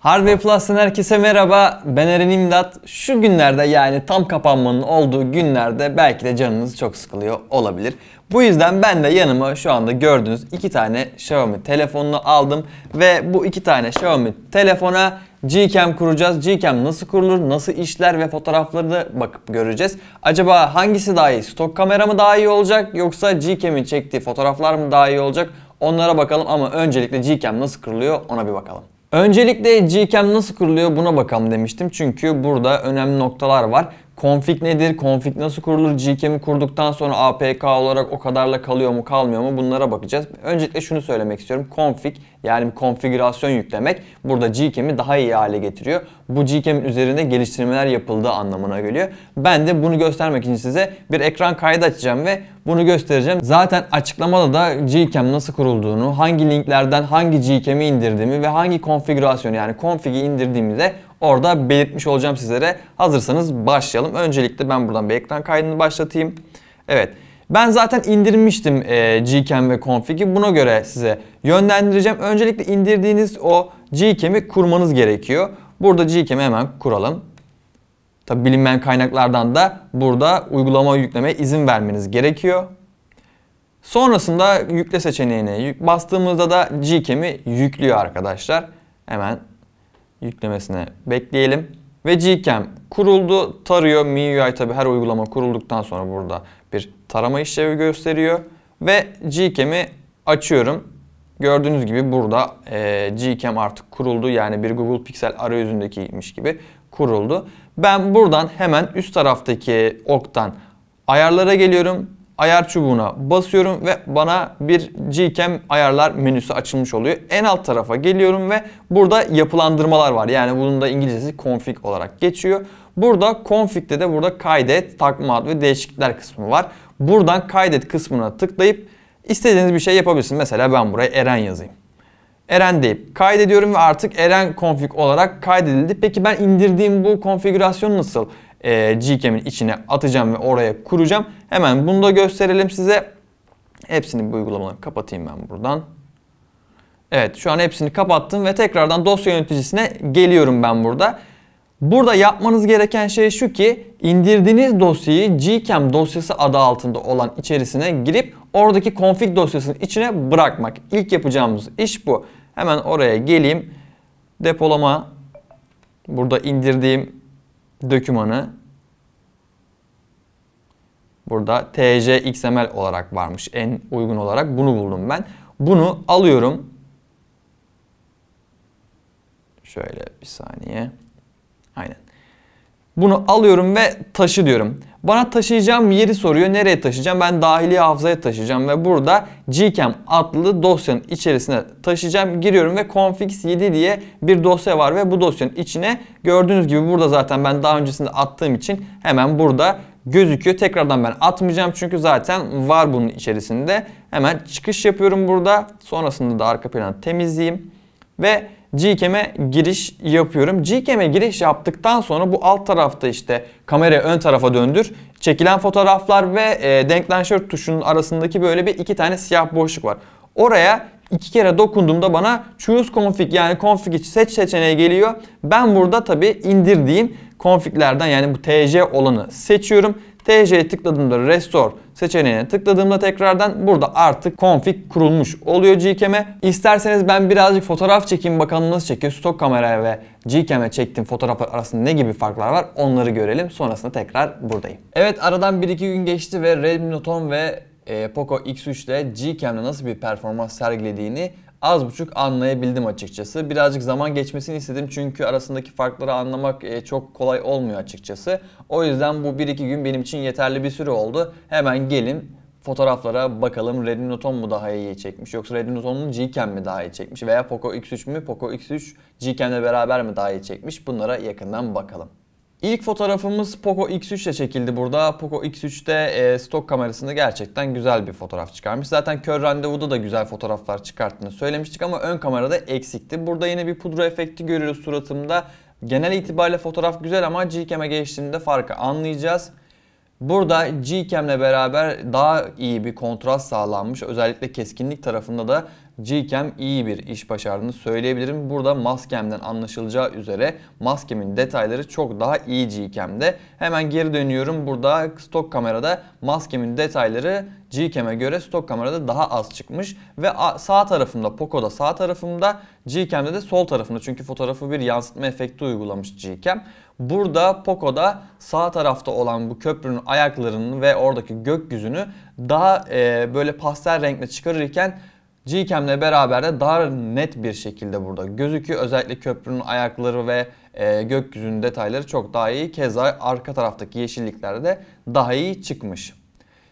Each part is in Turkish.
Hardware Plus'tan herkese merhaba. Ben Eren İmdat. Şu günlerde yani tam kapanmanın olduğu günlerde belki de canınız çok sıkılıyor olabilir. Bu yüzden ben de yanıma şu anda gördüğünüz iki tane Xiaomi telefonunu aldım. Ve bu iki tane Xiaomi telefona Gcam kuracağız. Gcam nasıl kurulur, nasıl işler ve fotoğrafları da bakıp göreceğiz. Acaba hangisi daha iyi? Stok kamera mı daha iyi olacak yoksa Gcam'in çektiği fotoğraflar mı daha iyi olacak? Onlara bakalım ama öncelikle Gcam nasıl kuruluyor ona bir bakalım. Öncelikle Gcam nasıl kuruluyor buna bakalım demiştim. Çünkü burada önemli noktalar var. Konfig nedir? Konfig nasıl kurulur? GCAM'i kurduktan sonra APK olarak o kadarla kalıyor mu kalmıyor mu bunlara bakacağız. Öncelikle şunu söylemek istiyorum. konfig yani bir konfigürasyon yüklemek burada GCAM'i daha iyi hale getiriyor. Bu GCAM'in üzerinde geliştirmeler yapıldığı anlamına geliyor. Ben de bunu göstermek için size bir ekran kaydı açacağım ve bunu göstereceğim. Zaten açıklamada da GCAM nasıl kurulduğunu, hangi linklerden hangi GCAM'i indirdiğimi ve hangi konfigürasyon yani konfigi indirdiğimi de Orada belirtmiş olacağım sizlere. Hazırsanız başlayalım. Öncelikle ben buradan bir ekran kaydını başlatayım. Evet. Ben zaten indirmiştim e, Gcam ve Config'i. Buna göre size yönlendireceğim. Öncelikle indirdiğiniz o Gcam'i kurmanız gerekiyor. Burada Gcam'i hemen kuralım. Tabi bilinmeyen kaynaklardan da burada uygulama yüklemeye izin vermeniz gerekiyor. Sonrasında yükle seçeneğine bastığımızda da Gcam'i yüklüyor arkadaşlar. Hemen yüklemesine bekleyelim. Ve Gcam kuruldu, tarıyor. MIUI tabi her uygulama kurulduktan sonra burada bir tarama işlevi gösteriyor. Ve Gcam'i açıyorum. Gördüğünüz gibi burada e, Gcam artık kuruldu. Yani bir Google Pixel arayüzündekiymiş gibi kuruldu. Ben buradan hemen üst taraftaki oktan ayarlara geliyorum ayar çubuğuna basıyorum ve bana bir Gcam ayarlar menüsü açılmış oluyor. En alt tarafa geliyorum ve burada yapılandırmalar var. Yani bunun da İngilizcesi config olarak geçiyor. Burada config'de de burada kaydet, takma ad ve değişiklikler kısmı var. Buradan kaydet kısmına tıklayıp istediğiniz bir şey yapabilirsiniz. Mesela ben buraya Eren yazayım. Eren deyip kaydediyorum ve artık Eren config olarak kaydedildi. Peki ben indirdiğim bu konfigürasyon nasıl? e, Gcam'in içine atacağım ve oraya kuracağım. Hemen bunu da gösterelim size. Hepsini bu uygulamaları kapatayım ben buradan. Evet şu an hepsini kapattım ve tekrardan dosya yöneticisine geliyorum ben burada. Burada yapmanız gereken şey şu ki indirdiğiniz dosyayı Gcam dosyası adı altında olan içerisine girip oradaki config dosyasının içine bırakmak. İlk yapacağımız iş bu. Hemen oraya geleyim. Depolama burada indirdiğim dökümanı burada TC XML olarak varmış. En uygun olarak bunu buldum ben. Bunu alıyorum. Şöyle bir saniye. Aynen. Bunu alıyorum ve taşı diyorum. Bana taşıyacağım yeri soruyor. Nereye taşıyacağım? Ben dahili hafızaya taşıyacağım ve burada gcam adlı dosyanın içerisine taşıyacağım. Giriyorum ve config7 diye bir dosya var ve bu dosyanın içine gördüğünüz gibi burada zaten ben daha öncesinde attığım için hemen burada gözüküyor. Tekrardan ben atmayacağım çünkü zaten var bunun içerisinde. Hemen çıkış yapıyorum burada. Sonrasında da arka planı temizleyeyim ve Gcam'e giriş yapıyorum. Gcam'e giriş yaptıktan sonra bu alt tarafta işte kamerayı ön tarafa döndür. Çekilen fotoğraflar ve e, denklenşör tuşunun arasındaki böyle bir iki tane siyah boşluk var. Oraya iki kere dokunduğumda bana choose config yani config için seç seçeneği geliyor. Ben burada tabii indirdiğim configlerden yani bu tc olanı seçiyorum. TC'ye tıkladığımda Restore seçeneğine tıkladığımda tekrardan burada artık config kurulmuş oluyor Gcam'e. İsterseniz ben birazcık fotoğraf çekeyim bakalım nasıl çekiyor. Stok kameraya ve Gcam'e çektiğim fotoğraflar arasında ne gibi farklar var onları görelim. Sonrasında tekrar buradayım. Evet aradan 1-2 gün geçti ve Redmi Note 10 ve e, Poco X3 ile Gcam'de nasıl bir performans sergilediğini az buçuk anlayabildim açıkçası. Birazcık zaman geçmesini istedim çünkü arasındaki farkları anlamak e, çok kolay olmuyor açıkçası. O yüzden bu 1-2 gün benim için yeterli bir süre oldu. Hemen gelin fotoğraflara bakalım Redmi Note 10 mu daha iyi çekmiş yoksa Redmi Note 10'un Gcam mi daha iyi çekmiş veya Poco X3 mü Poco X3 Gcam'le beraber mi daha iyi çekmiş bunlara yakından bakalım. İlk fotoğrafımız Poco X3 ile çekildi burada. Poco X3'te e, stok kamerasında gerçekten güzel bir fotoğraf çıkarmış. Zaten kör randevuda da güzel fotoğraflar çıkarttığını söylemiştik ama ön kamerada eksikti. Burada yine bir pudra efekti görüyoruz suratımda. Genel itibariyle fotoğraf güzel ama Gcam'e geçtiğinde farkı anlayacağız. Burada G Gcam'le beraber daha iyi bir kontrast sağlanmış. Özellikle keskinlik tarafında da G Gcam iyi bir iş başardığını söyleyebilirim. Burada maskemden anlaşılacağı üzere maskemin detayları çok daha iyi G Gcam'de. Hemen geri dönüyorum. Burada stok kamerada maskemin detayları G Gcam'e göre stok kamerada daha az çıkmış. Ve sağ tarafımda Poco'da sağ tarafımda Gcam'de de sol tarafımda. Çünkü fotoğrafı bir yansıtma efekti uygulamış G Gcam. Burada Poco'da sağ tarafta olan bu köprünün ayaklarının ve oradaki gökyüzünü daha e, böyle pastel renkle çıkarırken Gcam'le beraber de daha net bir şekilde burada gözüküyor. Özellikle köprünün ayakları ve e, gökyüzünün detayları çok daha iyi. Keza arka taraftaki yeşilliklerde daha iyi çıkmış.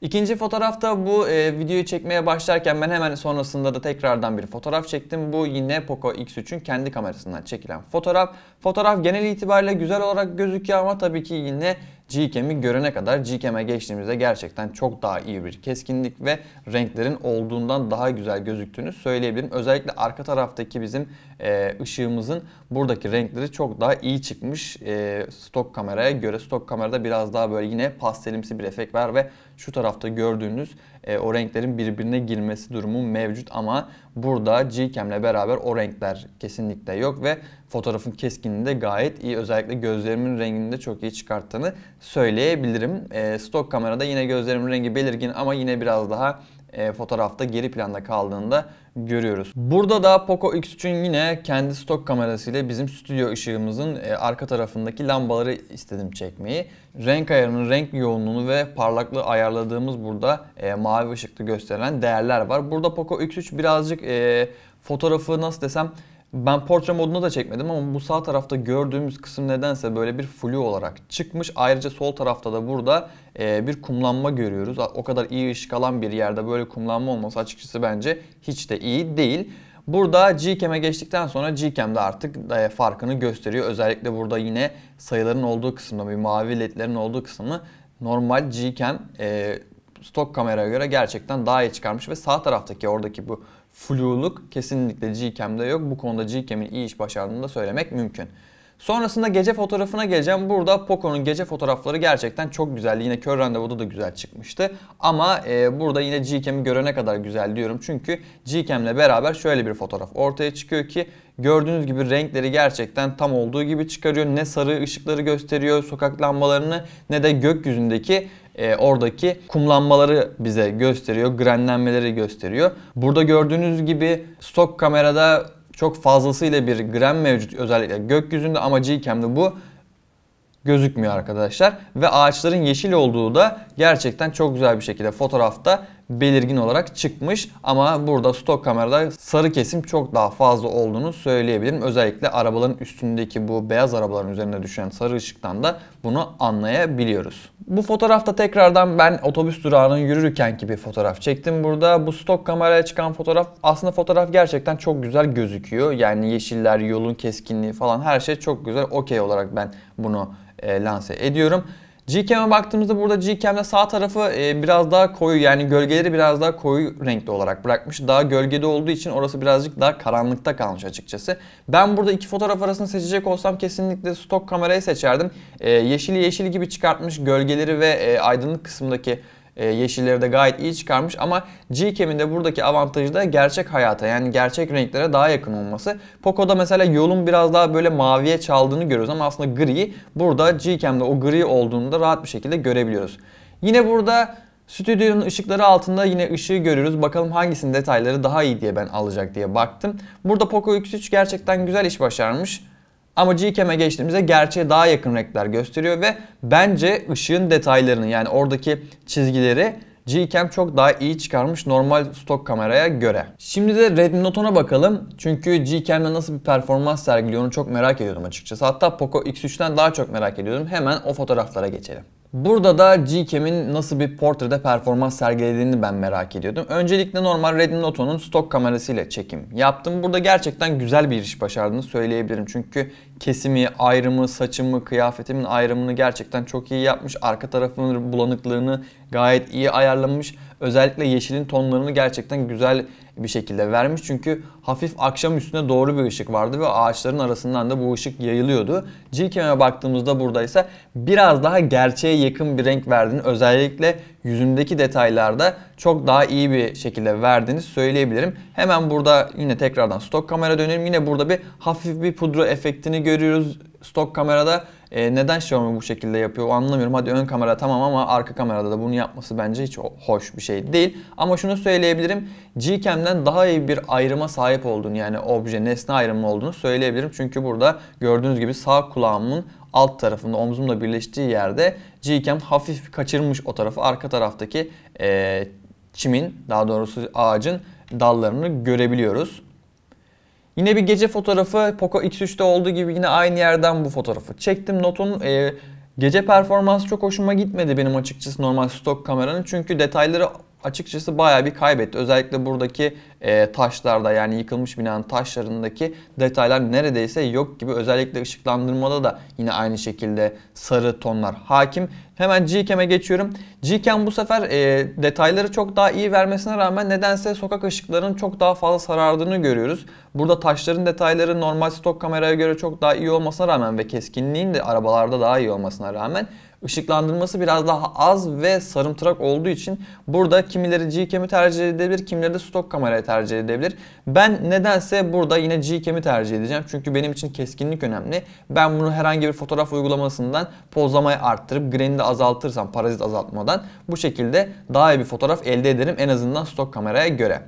İkinci fotoğrafta bu e, videoyu çekmeye başlarken ben hemen sonrasında da tekrardan bir fotoğraf çektim. Bu yine Poco X3'ün kendi kamerasından çekilen fotoğraf. Fotoğraf genel itibariyle güzel olarak gözüküyor ama tabii ki yine Gcam'i görene kadar Gcam'e geçtiğimizde gerçekten çok daha iyi bir keskinlik ve renklerin olduğundan daha güzel gözüktüğünü söyleyebilirim. Özellikle arka taraftaki bizim e, ışığımızın buradaki renkleri çok daha iyi çıkmış e, stok kameraya göre. Stok kamerada biraz daha böyle yine pastelimsi bir efekt var ve şu tarafta gördüğünüz e, o renklerin birbirine girmesi durumu mevcut ama burada Gcam ile beraber o renkler kesinlikle yok ve fotoğrafın keskinliğini de gayet iyi. Özellikle gözlerimin rengini de çok iyi çıkarttığını söyleyebilirim. E, stok kamerada yine gözlerimin rengi belirgin ama yine biraz daha e, fotoğrafta geri planda kaldığında görüyoruz. Burada da Poco X3'ün yine kendi stok kamerasıyla bizim stüdyo ışığımızın e, arka tarafındaki lambaları istedim çekmeyi. Renk ayarının renk yoğunluğunu ve parlaklığı ayarladığımız burada e, mavi ışıkta gösterilen değerler var. Burada Poco X3 birazcık e, fotoğrafı nasıl desem ben portre moduna da çekmedim ama bu sağ tarafta gördüğümüz kısım nedense böyle bir flu olarak çıkmış. Ayrıca sol tarafta da burada e, bir kumlanma görüyoruz. O kadar iyi ışık alan bir yerde böyle kumlanma olması açıkçası bence hiç de iyi değil. Burada Gcam'e geçtikten sonra Gcam de artık e, farkını gösteriyor. Özellikle burada yine sayıların olduğu kısımda, bir mavi ledlerin olduğu kısmı normal Gcam e, stok kameraya göre gerçekten daha iyi çıkarmış ve sağ taraftaki oradaki bu fluluk kesinlikle Gcam'de yok. Bu konuda Gcam'in iyi iş başardığını da söylemek mümkün. Sonrasında gece fotoğrafına geleceğim. Burada Poco'nun gece fotoğrafları gerçekten çok güzeldi. Yine kör randevuda da güzel çıkmıştı. Ama e, burada yine Gcam'i görene kadar güzel diyorum. Çünkü Gcam'le beraber şöyle bir fotoğraf ortaya çıkıyor ki gördüğünüz gibi renkleri gerçekten tam olduğu gibi çıkarıyor. Ne sarı ışıkları gösteriyor sokak lambalarını ne de gökyüzündeki e, oradaki kumlanmaları bize gösteriyor, grenlenmeleri gösteriyor. Burada gördüğünüz gibi stok kamerada çok fazlasıyla bir grem mevcut özellikle gökyüzünde amacı ama Gcam'de bu gözükmüyor arkadaşlar. Ve ağaçların yeşil olduğu da gerçekten çok güzel bir şekilde fotoğrafta belirgin olarak çıkmış. Ama burada stok kamerada sarı kesim çok daha fazla olduğunu söyleyebilirim. Özellikle arabaların üstündeki bu beyaz arabaların üzerine düşen sarı ışıktan da bunu anlayabiliyoruz. Bu fotoğrafta tekrardan ben otobüs durağının yürürken gibi fotoğraf çektim burada. Bu stok kameraya çıkan fotoğraf aslında fotoğraf gerçekten çok güzel gözüküyor. Yani yeşiller, yolun keskinliği falan her şey çok güzel okey olarak ben bunu e, lanse ediyorum. Gcam'e baktığımızda burada Gcam'de sağ tarafı e, biraz daha koyu yani gölgeleri biraz daha koyu renkli olarak bırakmış. Daha gölgede olduğu için orası birazcık daha karanlıkta kalmış açıkçası. Ben burada iki fotoğraf arasını seçecek olsam kesinlikle stok kamerayı seçerdim. E, yeşili yeşili gibi çıkartmış gölgeleri ve e, aydınlık kısımdaki e, yeşilleri de gayet iyi çıkarmış ama G-Cam'in de buradaki avantajı da gerçek hayata yani gerçek renklere daha yakın olması. Poco'da mesela yolun biraz daha böyle maviye çaldığını görüyoruz ama aslında gri. Burada g kemde o gri olduğunu da rahat bir şekilde görebiliyoruz. Yine burada Stüdyonun ışıkları altında yine ışığı görüyoruz. Bakalım hangisinin detayları daha iyi diye ben alacak diye baktım. Burada Poco X3 gerçekten güzel iş başarmış. Ama Gcam'e geçtiğimizde gerçeğe daha yakın renkler gösteriyor ve bence ışığın detaylarını yani oradaki çizgileri Gcam çok daha iyi çıkarmış normal stok kameraya göre. Şimdi de Redmi Note 10'a bakalım. Çünkü Gcam'le nasıl bir performans sergiliyor onu çok merak ediyordum açıkçası. Hatta Poco X3'ten daha çok merak ediyordum. Hemen o fotoğraflara geçelim. Burada da Gcam'in nasıl bir portrede performans sergilediğini ben merak ediyordum. Öncelikle normal Redmi Note'un stok kamerasıyla çekim yaptım. Burada gerçekten güzel bir iş başardığını söyleyebilirim. Çünkü kesimi, ayrımı, saçımı, kıyafetimin ayrımını gerçekten çok iyi yapmış. Arka tarafının bulanıklığını gayet iyi ayarlanmış, Özellikle yeşilin tonlarını gerçekten güzel bir şekilde vermiş. Çünkü hafif akşam üstüne doğru bir ışık vardı ve ağaçların arasından da bu ışık yayılıyordu. g baktığımızda burada ise biraz daha gerçeğe yakın bir renk verdiğini özellikle yüzündeki detaylarda çok daha iyi bir şekilde verdiğini söyleyebilirim. Hemen burada yine tekrardan stok kamera dönelim. Yine burada bir hafif bir pudra efektini görüyoruz stok kamerada e, neden Xiaomi bu şekilde yapıyor anlamıyorum. Hadi ön kamera tamam ama arka kamerada da bunu yapması bence hiç hoş bir şey değil. Ama şunu söyleyebilirim. Gcam'den daha iyi bir ayrıma sahip olduğunu yani obje, nesne ayrımı olduğunu söyleyebilirim. Çünkü burada gördüğünüz gibi sağ kulağımın alt tarafında omzumla birleştiği yerde Gcam hafif kaçırmış o tarafı arka taraftaki e, çimin daha doğrusu ağacın dallarını görebiliyoruz. Yine bir gece fotoğrafı Poco X3'te olduğu gibi yine aynı yerden bu fotoğrafı çektim. Notun e, gece performansı çok hoşuma gitmedi benim açıkçası normal stok kameranın. Çünkü detayları açıkçası bayağı bir kaybetti. Özellikle buradaki e, taşlarda yani yıkılmış binanın taşlarındaki detaylar neredeyse yok gibi. Özellikle ışıklandırmada da yine aynı şekilde sarı tonlar hakim. Hemen Gcam'e geçiyorum. Gcam bu sefer e, detayları çok daha iyi vermesine rağmen nedense sokak ışıklarının çok daha fazla sarardığını görüyoruz. Burada taşların detayları normal stok kameraya göre çok daha iyi olmasına rağmen ve keskinliğin de arabalarda daha iyi olmasına rağmen ışıklandırması biraz daha az ve sarımtırak olduğu için burada kimileri Gcam'i tercih edebilir, kimileri de stok kamerayı tercih edebilir. Ben nedense burada yine Gcam'i tercih edeceğim. Çünkü benim için keskinlik önemli. Ben bunu herhangi bir fotoğraf uygulamasından pozlamayı arttırıp grain'i de azaltırsam, parazit azaltmadan bu şekilde daha iyi bir fotoğraf elde ederim en azından stok kameraya göre.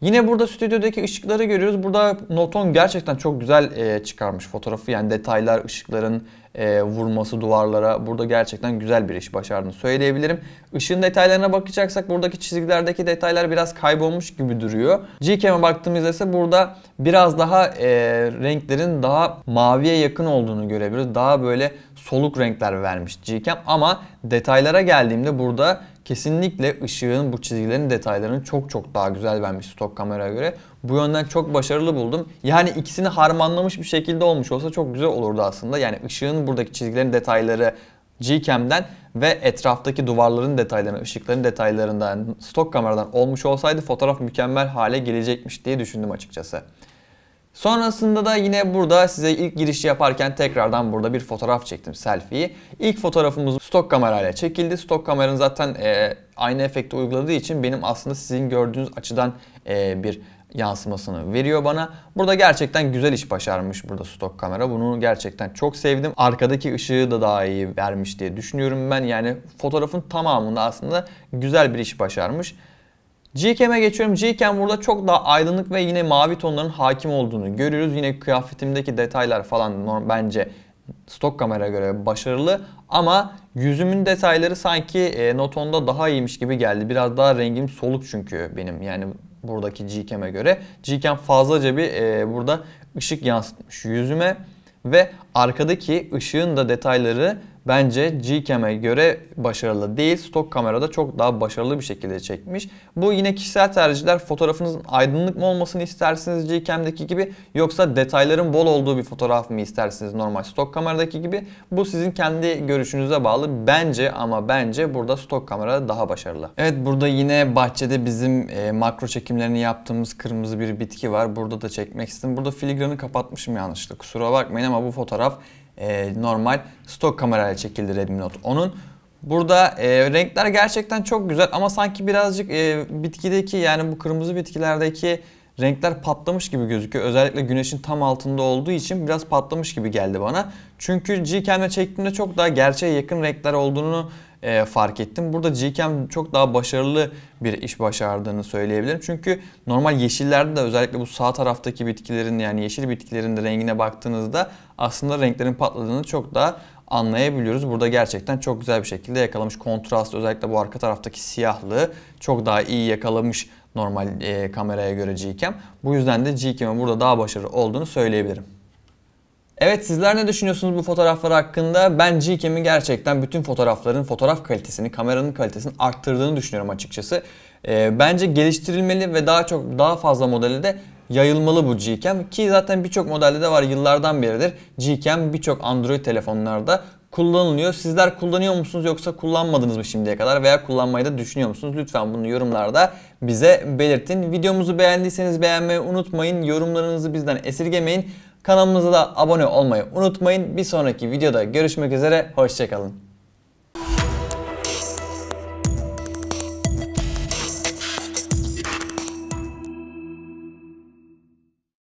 Yine burada stüdyodaki ışıkları görüyoruz. Burada Noton gerçekten çok güzel e, çıkarmış fotoğrafı. Yani detaylar, ışıkların e, vurması duvarlara. Burada gerçekten güzel bir iş başardığını söyleyebilirim. Işığın detaylarına bakacaksak buradaki çizgilerdeki detaylar biraz kaybolmuş gibi duruyor. Gcam'e baktığımızda ise burada biraz daha e, renklerin daha maviye yakın olduğunu görebiliyoruz. Daha böyle soluk renkler vermiş Gcam ama detaylara geldiğimde burada kesinlikle ışığın bu çizgilerin detaylarını çok çok daha güzel vermiş stok kameraya göre. Bu yönden çok başarılı buldum. Yani ikisini harmanlamış bir şekilde olmuş olsa çok güzel olurdu aslında. Yani ışığın buradaki çizgilerin detayları Gcam'den ve etraftaki duvarların detaylarını, ışıkların detaylarından, stok kameradan olmuş olsaydı fotoğraf mükemmel hale gelecekmiş diye düşündüm açıkçası. Sonrasında da yine burada size ilk girişi yaparken tekrardan burada bir fotoğraf çektim selfie'yi. İlk fotoğrafımız stok kamerayla çekildi. Stok kameranın zaten e, aynı efekti uyguladığı için benim aslında sizin gördüğünüz açıdan e, bir yansımasını veriyor bana. Burada gerçekten güzel iş başarmış burada stok kamera. Bunu gerçekten çok sevdim. Arkadaki ışığı da daha iyi vermiş diye düşünüyorum ben. Yani fotoğrafın tamamında aslında güzel bir iş başarmış. GKME geçiyorum. Gcam burada çok daha aydınlık ve yine mavi tonların hakim olduğunu görüyoruz. Yine kıyafetimdeki detaylar falan bence stok kamera göre başarılı ama yüzümün detayları sanki e, Noton'da daha iyiymiş gibi geldi. Biraz daha rengim soluk çünkü benim yani buradaki GKME göre. Gcam fazlaca bir e, burada ışık yansıtmış yüzüme ve arkadaki ışığın da detayları bence Gcam'e göre başarılı değil. Stok kamerada çok daha başarılı bir şekilde çekmiş. Bu yine kişisel tercihler. Fotoğrafınızın aydınlık mı olmasını istersiniz Gcam'deki gibi yoksa detayların bol olduğu bir fotoğraf mı istersiniz normal stok kameradaki gibi? Bu sizin kendi görüşünüze bağlı. Bence ama bence burada stok kamera daha başarılı. Evet burada yine bahçede bizim e, makro çekimlerini yaptığımız kırmızı bir bitki var. Burada da çekmek istedim. Burada filigranı kapatmışım yanlışlıkla. Kusura bakmayın ama bu fotoğraf e, normal stok kamerayla çekildi Redmi Note 10'un. Burada e, renkler gerçekten çok güzel ama sanki birazcık e, bitkideki yani bu kırmızı bitkilerdeki renkler patlamış gibi gözüküyor. Özellikle güneşin tam altında olduğu için biraz patlamış gibi geldi bana. Çünkü G-Cam'le çektiğimde çok daha gerçeğe yakın renkler olduğunu e, fark ettim. Burada Gcam çok daha başarılı bir iş başardığını söyleyebilirim. Çünkü normal yeşillerde de özellikle bu sağ taraftaki bitkilerin yani yeşil bitkilerin de rengine baktığınızda aslında renklerin patladığını çok daha anlayabiliyoruz. Burada gerçekten çok güzel bir şekilde yakalamış. Kontrast özellikle bu arka taraftaki siyahlığı çok daha iyi yakalamış normal e, kameraya göre Gcam. Bu yüzden de Gcam'ın burada daha başarılı olduğunu söyleyebilirim. Evet sizler ne düşünüyorsunuz bu fotoğraflar hakkında? Ben Gcam'in gerçekten bütün fotoğrafların fotoğraf kalitesini, kameranın kalitesini arttırdığını düşünüyorum açıkçası. E, bence geliştirilmeli ve daha çok daha fazla modelde de yayılmalı bu Gcam ki zaten birçok modelde de var yıllardan beridir. Gcam birçok Android telefonlarda kullanılıyor. Sizler kullanıyor musunuz yoksa kullanmadınız mı şimdiye kadar veya kullanmayı da düşünüyor musunuz? Lütfen bunu yorumlarda bize belirtin. Videomuzu beğendiyseniz beğenmeyi unutmayın. Yorumlarınızı bizden esirgemeyin. Kanalımıza da abone olmayı unutmayın. Bir sonraki videoda görüşmek üzere. Hoşçakalın.